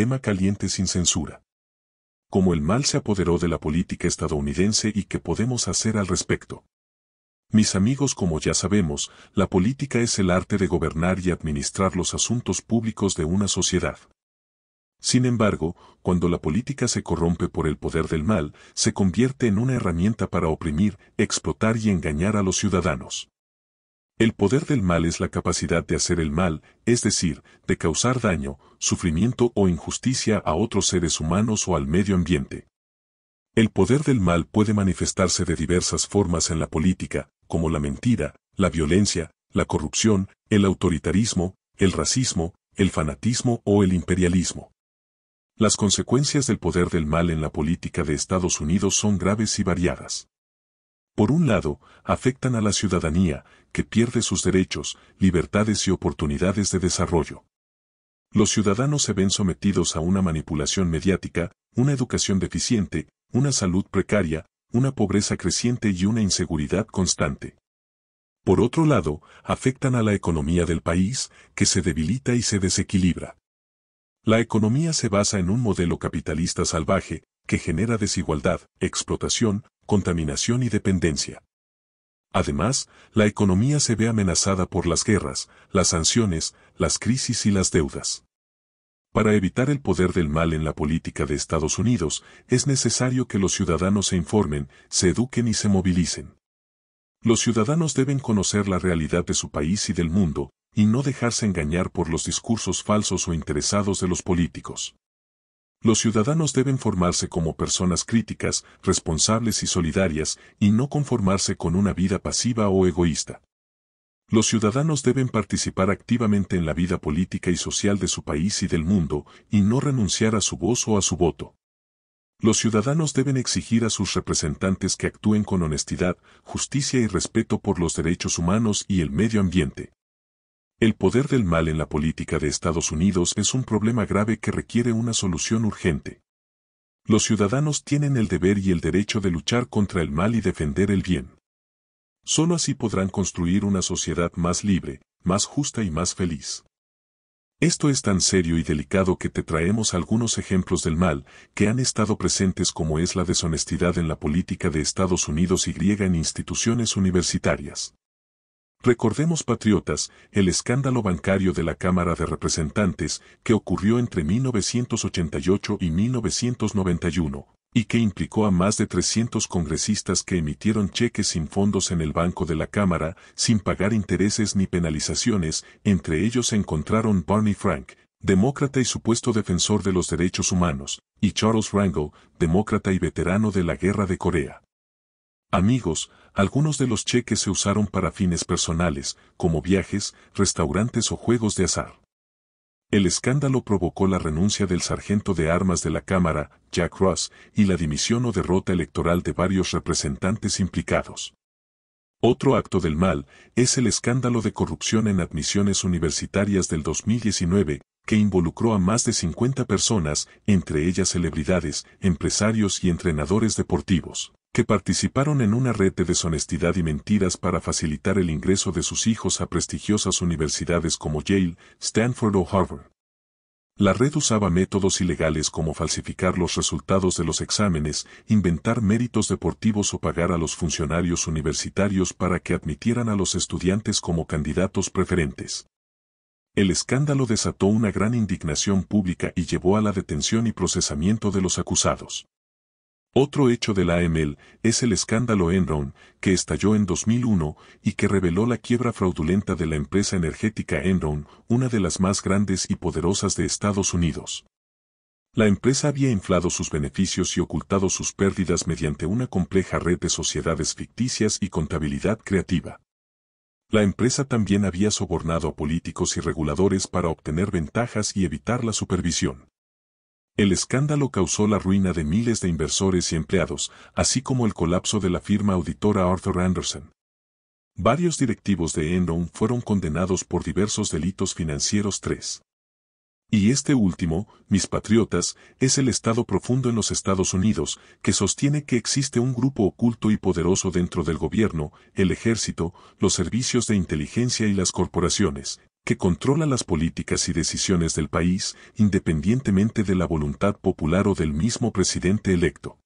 tema caliente sin censura. ¿Cómo el mal se apoderó de la política estadounidense y qué podemos hacer al respecto. Mis amigos, como ya sabemos, la política es el arte de gobernar y administrar los asuntos públicos de una sociedad. Sin embargo, cuando la política se corrompe por el poder del mal, se convierte en una herramienta para oprimir, explotar y engañar a los ciudadanos. El poder del mal es la capacidad de hacer el mal, es decir, de causar daño, sufrimiento o injusticia a otros seres humanos o al medio ambiente. El poder del mal puede manifestarse de diversas formas en la política, como la mentira, la violencia, la corrupción, el autoritarismo, el racismo, el fanatismo o el imperialismo. Las consecuencias del poder del mal en la política de Estados Unidos son graves y variadas. Por un lado, afectan a la ciudadanía, que pierde sus derechos, libertades y oportunidades de desarrollo. Los ciudadanos se ven sometidos a una manipulación mediática, una educación deficiente, una salud precaria, una pobreza creciente y una inseguridad constante. Por otro lado, afectan a la economía del país, que se debilita y se desequilibra. La economía se basa en un modelo capitalista salvaje, que genera desigualdad, explotación, contaminación y dependencia. Además, la economía se ve amenazada por las guerras, las sanciones, las crisis y las deudas. Para evitar el poder del mal en la política de Estados Unidos, es necesario que los ciudadanos se informen, se eduquen y se movilicen. Los ciudadanos deben conocer la realidad de su país y del mundo, y no dejarse engañar por los discursos falsos o interesados de los políticos. Los ciudadanos deben formarse como personas críticas, responsables y solidarias, y no conformarse con una vida pasiva o egoísta. Los ciudadanos deben participar activamente en la vida política y social de su país y del mundo, y no renunciar a su voz o a su voto. Los ciudadanos deben exigir a sus representantes que actúen con honestidad, justicia y respeto por los derechos humanos y el medio ambiente. El poder del mal en la política de Estados Unidos es un problema grave que requiere una solución urgente. Los ciudadanos tienen el deber y el derecho de luchar contra el mal y defender el bien. Solo así podrán construir una sociedad más libre, más justa y más feliz. Esto es tan serio y delicado que te traemos algunos ejemplos del mal que han estado presentes como es la deshonestidad en la política de Estados Unidos y griega en instituciones universitarias. Recordemos patriotas, el escándalo bancario de la Cámara de Representantes que ocurrió entre 1988 y 1991, y que implicó a más de 300 congresistas que emitieron cheques sin fondos en el banco de la Cámara, sin pagar intereses ni penalizaciones, entre ellos se encontraron Barney Frank, demócrata y supuesto defensor de los derechos humanos, y Charles Rangel, demócrata y veterano de la Guerra de Corea. Amigos, algunos de los cheques se usaron para fines personales, como viajes, restaurantes o juegos de azar. El escándalo provocó la renuncia del sargento de armas de la Cámara, Jack Ross, y la dimisión o derrota electoral de varios representantes implicados. Otro acto del mal es el escándalo de corrupción en admisiones universitarias del 2019, que involucró a más de 50 personas, entre ellas celebridades, empresarios y entrenadores deportivos que participaron en una red de deshonestidad y mentiras para facilitar el ingreso de sus hijos a prestigiosas universidades como Yale, Stanford o Harvard. La red usaba métodos ilegales como falsificar los resultados de los exámenes, inventar méritos deportivos o pagar a los funcionarios universitarios para que admitieran a los estudiantes como candidatos preferentes. El escándalo desató una gran indignación pública y llevó a la detención y procesamiento de los acusados. Otro hecho de la AML es el escándalo Enron, que estalló en 2001 y que reveló la quiebra fraudulenta de la empresa energética Enron, una de las más grandes y poderosas de Estados Unidos. La empresa había inflado sus beneficios y ocultado sus pérdidas mediante una compleja red de sociedades ficticias y contabilidad creativa. La empresa también había sobornado a políticos y reguladores para obtener ventajas y evitar la supervisión. El escándalo causó la ruina de miles de inversores y empleados, así como el colapso de la firma auditora Arthur Anderson. Varios directivos de Enron fueron condenados por diversos delitos financieros 3. Y este último, mis patriotas, es el Estado profundo en los Estados Unidos, que sostiene que existe un grupo oculto y poderoso dentro del gobierno, el ejército, los servicios de inteligencia y las corporaciones, que controla las políticas y decisiones del país independientemente de la voluntad popular o del mismo presidente electo.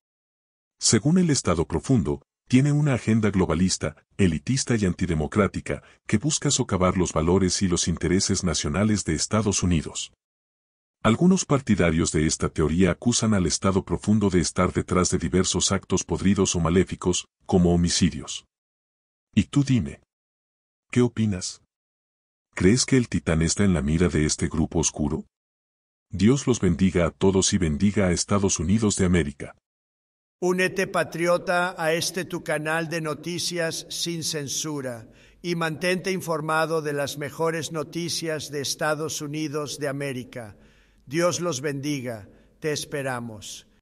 Según el Estado profundo, tiene una agenda globalista, elitista y antidemocrática que busca socavar los valores y los intereses nacionales de Estados Unidos. Algunos partidarios de esta teoría acusan al Estado profundo de estar detrás de diversos actos podridos o maléficos, como homicidios. Y tú dime, ¿qué opinas? ¿Crees que el titán está en la mira de este grupo oscuro? Dios los bendiga a todos y bendiga a Estados Unidos de América. Únete patriota a este tu canal de noticias sin censura y mantente informado de las mejores noticias de Estados Unidos de América. Dios los bendiga, te esperamos.